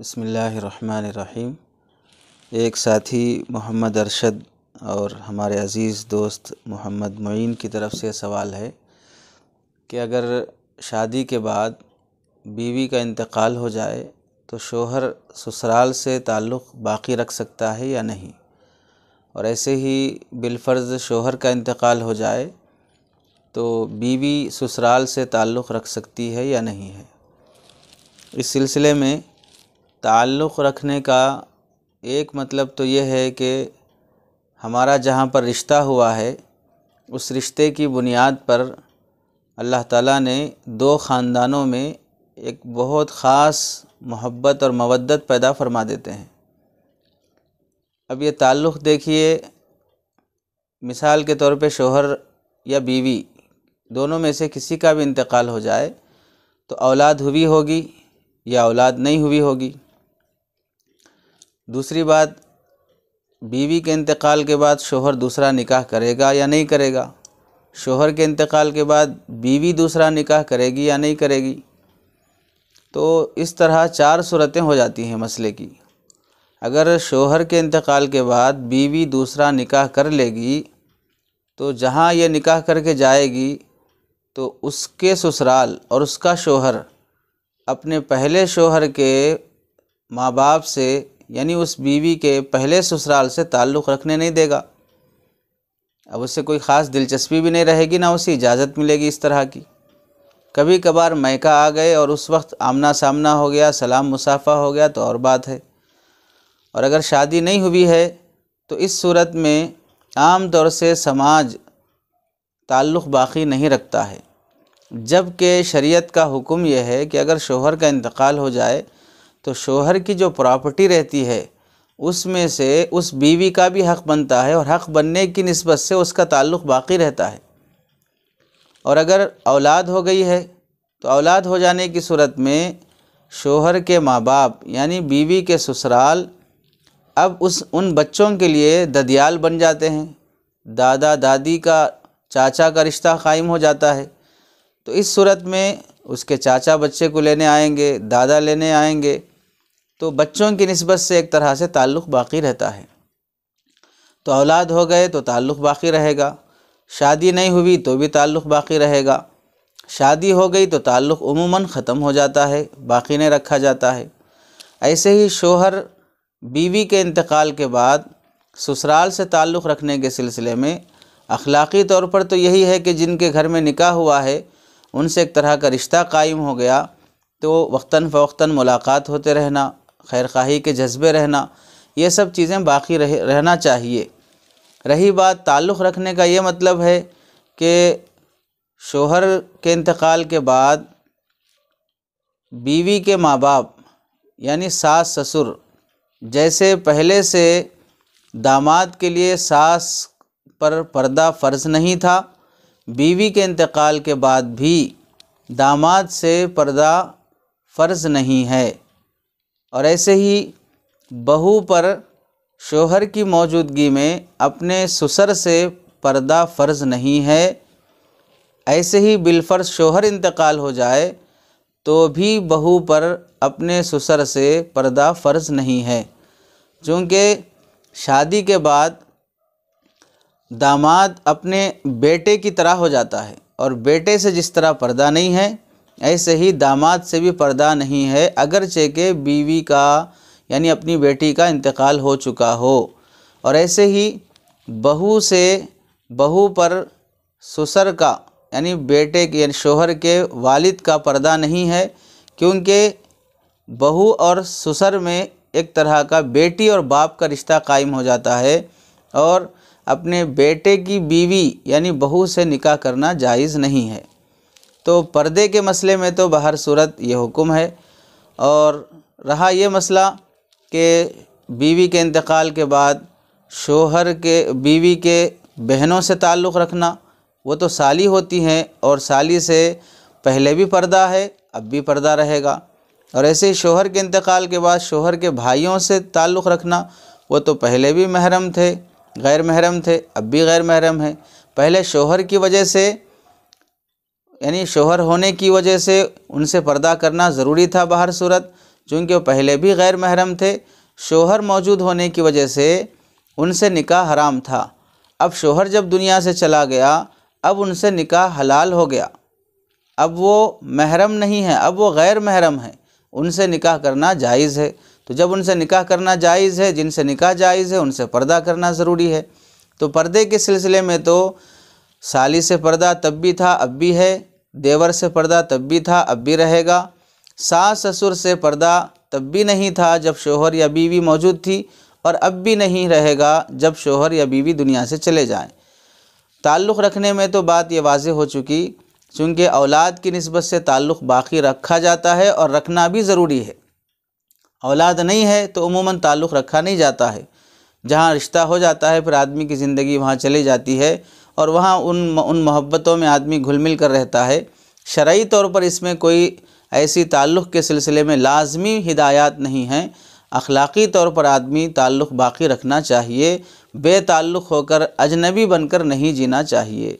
बसमीम एक साथी मोहम्मद अरशद और हमारे अज़ीज़ दोस्त मोहम्मद मोइन की तरफ से सवाल है कि अगर शादी के बाद बीवी का इंतकाल हो जाए तो शोहर ससुराल से ताल्लुक़ बाकी रख सकता है या नहीं और ऐसे ही बिलफ़र्ज़ शोहर का इंतकाल हो जाए तो बीवी ससुराल से ताल्लुक़ रख सकती है या नहीं है इस सिलसिले में ताल्लुक़ रखने का एक मतलब तो ये है कि हमारा जहाँ पर रिश्ता हुआ है उस रिश्ते की बुनियाद पर अल्लाह ताला ने दो ख़ानदानों में एक बहुत ख़ास मोहब्बत और मवदत पैदा फरमा देते हैं अब ये ताल्लुक़ देखिए मिसाल के तौर पे शोहर या बीवी दोनों में से किसी का भी इंतकाल हो जाए तो औलाद हुई होगी या औलाद नहीं हुई होगी दूसरी बात बीवी के इंतकाल के बाद शोहर दूसरा निकाह करेगा या नहीं करेगा शोहर के इंतकाल के बाद बीवी दूसरा निकाह करेगी या नहीं करेगी तो इस तरह चार सूरतें हो जाती हैं मसले की अगर शोहर के इंतकाल के बाद बीवी दूसरा निकाह कर लेगी तो जहाँ ये निकाह करके जाएगी तो उसके ससुराल और उसका शोहर अपने पहले शोहर के माँ बाप से यानी उस बीवी के पहले ससुराल से ताल्लुक़ रखने नहीं देगा अब उससे कोई ख़ास दिलचस्पी भी नहीं रहेगी ना उसे इजाज़त मिलेगी इस तरह की कभी कभार मैका आ गए और उस वक्त आमना सामना हो गया सलाम मुसाफ़ा हो गया तो और बात है और अगर शादी नहीं हुई है तो इस सूरत में आम तौर से समाज ताल्लुक़ बाकी नहीं रखता है जबकि शरीयत का हुक्म यह है कि अगर शोहर का इंतकाल हो जाए तो शोहर की जो प्रॉपर्टी रहती है उसमें से उस बीवी का भी हक़ बनता है और हक़ बनने की नस्बत से उसका ताल्लुक़ बाकी रहता है और अगर औलाद हो गई है तो औलाद हो जाने की सूरत में शोहर के माँ बाप यानी बीवी के ससुराल अब उस उन बच्चों के लिए ददियाल बन जाते हैं दादा दादी का चाचा का रिश्ता कायम हो जाता है तो इस सूरत में उसके चाचा बच्चे को लेने आएंगे दादा लेने आएंगे तो बच्चों की नस्बत से एक तरह से ताल्लुक़ बाकी रहता है तो औलाद हो गए तो ताल्लुक़ बाकी रहेगा शादी नहीं हुई तो भी ताल्लुक़ बाकी रहेगा शादी हो गई तो ताल्लुक़ उमूमन ख़त्म हो जाता है बाकी नहीं रखा जाता है ऐसे ही शोहर बीवी के इंतकाल के बाद ससुराल से ताल्लुक़ रखने के सिलसिले में अखलाक़ी तौर पर तो यही है कि जिनके घर में निकाह हुआ है उनसे एक तरह का रिश्ता कायम हो गया तो वक्ता फ़वक्ता मुलाकात होते रहना खैर खाही के जज्बे रहना ये सब चीज़ें बाकी रह, रहना चाहिए रही बात ताल्लुक़ रखने का ये मतलब है कि शोहर के इंतकाल के बाद बीवी के माँ बाप यानी सास ससुर जैसे पहले से दामाद के लिए सास पर पर्दा फ़र्ज नहीं था बीवी के इंतकाल के बाद भी दामाद से पर्दा फ़र्ज नहीं है और ऐसे ही बहू पर शोहर की मौजूदगी में अपने ससुर से पर्दा फ़र्ज नहीं है ऐसे ही बिलफर्ज शोहर इंतकाल हो जाए तो भी बहू पर अपने ससुर से पर्दा फ़र्ज नहीं है चूँकि शादी के बाद दामाद अपने बेटे की तरह हो जाता है और बेटे से जिस तरह पर्दा नहीं है ऐसे ही दामाद से भी पर्दा नहीं है अगरचे के बीवी का यानी अपनी बेटी का इंतकाल हो चुका हो और ऐसे ही बहू से बहू पर ससुर का यानी बेटे के यानी शोहर के वालिद का पर्दा नहीं है क्योंकि बहू और ससुर में एक तरह का बेटी और बाप का रिश्ता कायम हो जाता है और अपने बेटे की बीवी यानी बहू से निकाह करना जायज़ नहीं है तो पर्दे के मसले में तो बाहर सूरत ये हुक्म है और रहा ये मसला कि बीवी के इंतकाल के बाद शोहर के बीवी के बहनों से ताल्लुक़ रखना वो तो साली होती हैं और साली से पहले भी पर्दा है अब भी पर्दा रहेगा और ऐसे ही शोहर के इंतकाल के बाद शोहर के भाइयों से ताल्लुक़ रखना वो तो पहले भी महरम थे गैर महरम थे अब भी गैर महरम है पहले शोहर की वजह से यानी शोहर होने की वजह से उनसे पर्दा करना ज़रूरी था बाहर सूरत चूँकि वो पहले भी गैर महरम थे शोहर मौजूद होने की वजह से उनसे निकाह हराम था अब शोहर जब दुनिया से चला गया अब उनसे निकाह हलाल हो गया अब वो महरम नहीं है अब वो गैर महरम है उनसे निकाह करना जायज़ है तो जब उनसे निकाह करना जायज़ है जिनसे निकाह जायज़ है उनसे पर्दा करना ज़रूरी है तो पर्दे के सिलसिले में तो साली से पर्दा तब भी था अब भी है देवर से पर्दा तब भी था अब भी रहेगा सास ससुर से पर्दा तब भी नहीं था जब शोहर या बीवी मौजूद थी और अब भी नहीं रहेगा जब शोहर या बीवी दुनिया से चले जाएं ताल्लुक़ रखने में तो बात यह वाज हो चुकी चूँकि औलाद की नस्बत से ताल्लुक़ बाकी रखा जाता है और रखना भी ज़रूरी है औलाद नहीं है तो उमूमन ताल्लुक़ रखा नहीं जाता है जहाँ रिश्ता हो जाता है फिर आदमी की ज़िंदगी वहाँ चली जाती है और वहाँ उन उन मोहब्बतों में आदमी घुल मिल कर रहता है शरा तौर पर इसमें कोई ऐसी ताल्लुक़ के सिलसिले में लाजमी हिदायत नहीं हैं अखलाक़ी तौर पर आदमी ताल्लुक़ बाकी रखना चाहिए बेताल्लुक़ होकर अजनबी बनकर नहीं जीना चाहिए